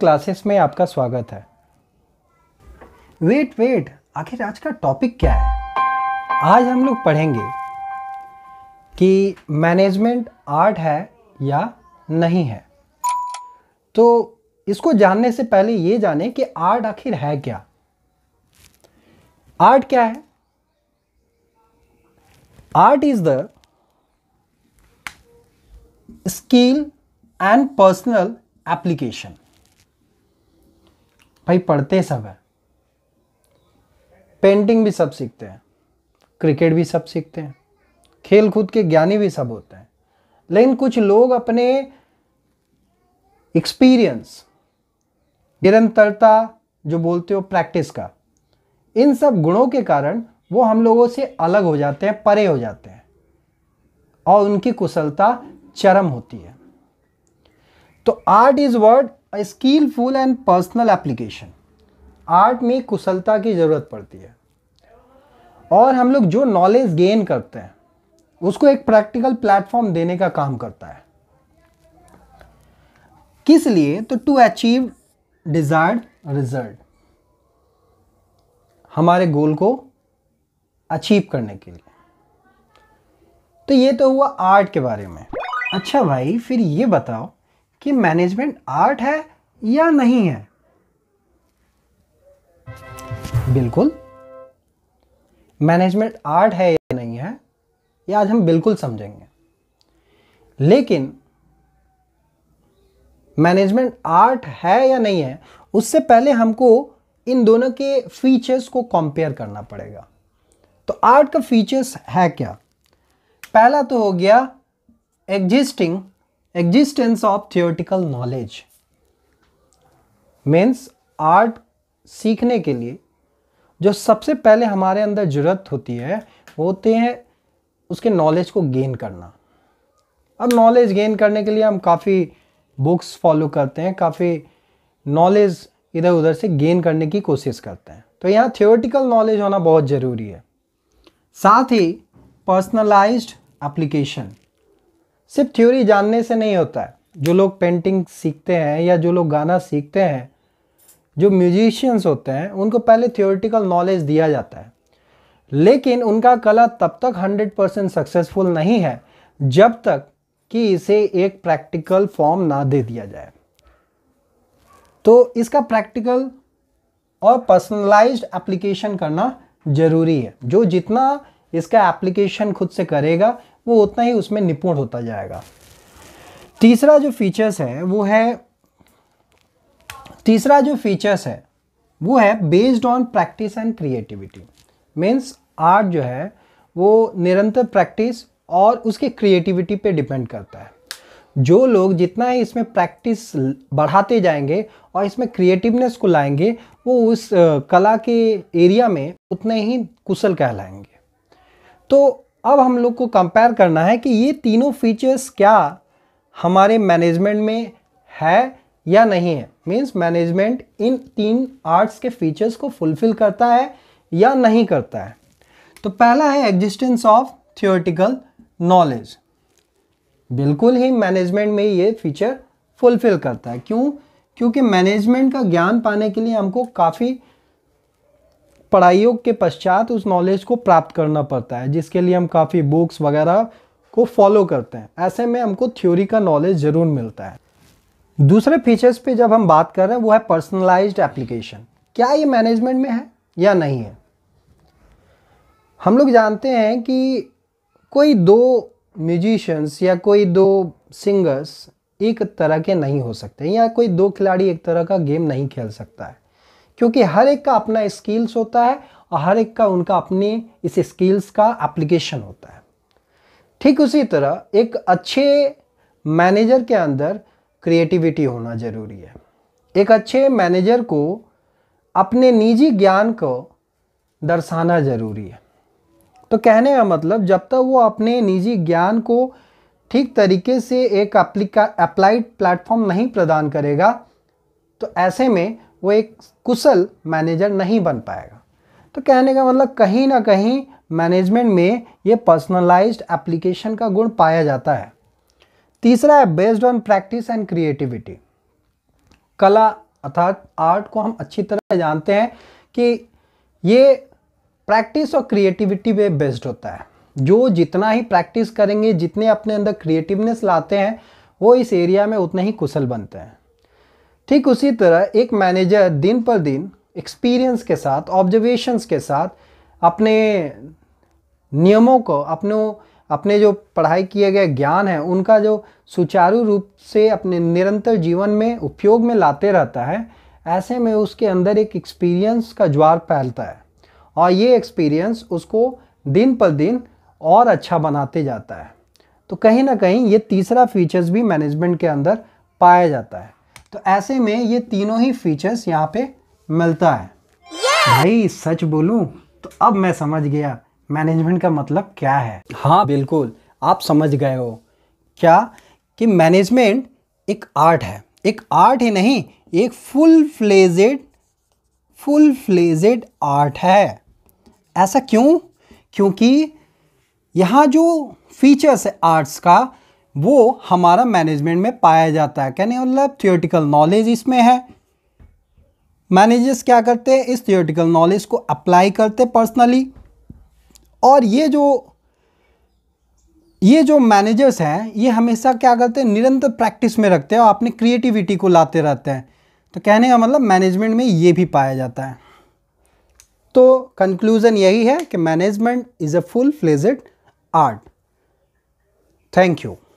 classes में आपका स्वागत है वेट वेट आखिर आज का टॉपिक क्या है आज हम लोग पढ़ेंगे कि मैनेजमेंट आर्ट है या नहीं है तो इसको जानने से पहले ये जाने कि आर्ट आखिर है क्या आर्ट क्या है art is the skill and personal application भाई पढ़ते सब है पेंटिंग भी सब सीखते हैं क्रिकेट भी सब सीखते हैं खेल कूद के ज्ञानी भी सब होते हैं लेकिन कुछ लोग अपने एक्सपीरियंस निरंतरता जो बोलते हो प्रैक्टिस का इन सब गुणों के कारण वो हम लोगों से अलग हो जाते हैं परे हो जाते हैं और उनकी कुशलता चरम होती है तो art is word skilful and personal application art में कुशलता की ज़रूरत पड़ती है और हम लोग जो नॉलेज गेन करते हैं उसको एक प्रैक्टिकल प्लेटफॉर्म देने का काम करता है किस लिए तो टू अचीव डिजायर्ड रिजल्ट हमारे गोल को अचीव करने के लिए तो ये तो हुआ आर्ट के बारे में अच्छा भाई फिर ये बताओ कि मैनेजमेंट आर्ट है या नहीं है बिल्कुल मैनेजमेंट आर्ट है या नहीं है ये आज हम बिल्कुल समझेंगे लेकिन मैनेजमेंट आर्ट है या नहीं है उससे पहले हमको इन दोनों के फीचर्स को कंपेयर करना पड़ेगा तो आर्ट का फीचर्स है क्या पहला तो हो गया existing existence of theoretical knowledge means art सीखने के लिए जो सबसे पहले हमारे अंदर जरूरत होती है वो होते हैं उसके नॉलेज को गेन करना अब नॉलेज गेन करने के लिए हम काफ़ी बुक्स फॉलो करते हैं काफ़ी नॉलेज इधर उधर से गेन करने की कोशिश करते हैं तो यहाँ थियोटिकल नॉलेज होना बहुत ज़रूरी है साथ ही पर्सनलाइज्ड एप्लीकेशन सिर्फ थ्योरी जानने से नहीं होता है जो लोग पेंटिंग सीखते हैं या जो लोग गाना सीखते हैं जो म्यूजिशियंस होते हैं उनको पहले थियोरिटिकल नॉलेज दिया जाता है लेकिन उनका कला तब तक 100 परसेंट सक्सेसफुल नहीं है जब तक कि इसे एक प्रैक्टिकल फॉर्म ना दे दिया जाए तो इसका प्रैक्टिकल और पर्सनलाइज्ड एप्लीकेशन करना ज़रूरी है जो जितना इसका एप्लीकेशन खुद से करेगा वो उतना ही उसमें निपुण होता जाएगा तीसरा जो फीचर्स है वो है तीसरा जो फीचर्स है वो है based on practice and creativity means art जो है वो निरंतर प्रैक्टिस और उसके क्रिएटिविटी पे डिपेंड करता है जो लोग जितना ही इसमें प्रैक्टिस बढ़ाते जाएंगे और इसमें क्रिएटिवनेस को लाएंगे वो उस कला के एरिया में उतने ही कुशल कहलाएंगे तो अब हम लोग को कंपेयर करना है कि ये तीनों फीचर्स क्या हमारे मैनेजमेंट में है या नहीं है मीन्स मैनेजमेंट इन तीन आर्ट्स के फीचर्स को फुलफिल करता है या नहीं करता है तो पहला है एग्जिस्टेंस ऑफ थियोरटिकल नॉलेज बिल्कुल ही मैनेजमेंट में ये फीचर फुलफिल करता है क्यों क्योंकि मैनेजमेंट का ज्ञान पाने के लिए हमको काफ़ी पढ़ाइयों के पश्चात उस नॉलेज को प्राप्त करना पड़ता है जिसके लिए हम काफ़ी बुक्स वगैरह को फॉलो करते हैं ऐसे में हमको थ्योरी का नॉलेज ज़रूर मिलता है दूसरे फीचर्स पे जब हम बात कर रहे हैं वो है पर्सनलाइज्ड एप्लीकेशन क्या ये मैनेजमेंट में है या नहीं है हम लोग जानते हैं कि कोई दो म्यूजिशंस या कोई दो सिंगर्स एक तरह के नहीं हो सकते या कोई दो खिलाड़ी एक तरह का गेम नहीं खेल सकता है क्योंकि हर एक का अपना स्किल्स होता है और हर एक का उनका अपने इस स्किल्स का एप्लीकेशन होता है ठीक उसी तरह एक अच्छे मैनेजर के अंदर क्रिएटिविटी होना ज़रूरी है एक अच्छे मैनेजर को अपने निजी ज्ञान को दर्शाना ज़रूरी है तो कहने का मतलब जब तक वो अपने निजी ज्ञान को ठीक तरीके से एक अप्लाइड प्लेटफॉर्म नहीं प्रदान करेगा तो ऐसे में वो एक कुशल मैनेजर नहीं बन पाएगा तो कहने का मतलब कहीं ना कहीं मैनेजमेंट में ये पर्सनलाइज्ड एप्लीकेशन का गुण पाया जाता है तीसरा है based on practice and creativity कला अर्थात आर्ट को हम अच्छी तरह जानते हैं कि ये प्रैक्टिस और क्रिएटिविटी पे बेस्ड होता है जो जितना ही प्रैक्टिस करेंगे जितने अपने अंदर क्रिएटिवनेस लाते हैं वो इस एरिया में उतने ही कुशल बनते हैं ठीक उसी तरह एक मैनेजर दिन पर दिन एक्सपीरियंस के साथ ऑब्जर्वेशंस के साथ अपने नियमों को अपनों अपने जो पढ़ाई किए गए ज्ञान है उनका जो सुचारू रूप से अपने निरंतर जीवन में उपयोग में लाते रहता है ऐसे में उसके अंदर एक एक्सपीरियंस का ज्वार फैलता है और ये एक्सपीरियंस उसको दिन पर दिन और अच्छा बनाते जाता है तो कहीं ना कहीं ये तीसरा फीचर्स भी मैनेजमेंट के अंदर पाया जाता है तो ऐसे में ये तीनों ही फीचर्स यहाँ पे मिलता है भाई सच बोलूँ तो अब मैं समझ गया मैनेजमेंट का मतलब क्या है हाँ बिल्कुल आप समझ गए हो क्या कि मैनेजमेंट एक आर्ट है एक आर्ट ही नहीं एक full fledged full fledged art है ऐसा क्यों क्योंकि यहाँ जो फीचर्स है आर्ट्स का वो हमारा मैनेजमेंट में पाया जाता है कहने मतलब थियोटिकल नॉलेज इसमें है मैनेजर्स क्या करते हैं इस थियोटिकल नॉलेज को अप्लाई करते पर्सनली और ये जो ये जो मैनेजर्स हैं ये हमेशा क्या करते हैं निरंतर प्रैक्टिस में रखते हैं और अपनी क्रिएटिविटी को लाते रहते हैं तो कहने का मतलब मैनेजमेंट में ये भी पाया जाता है तो कंक्लूज़न यही है कि management is a full fledged art thank you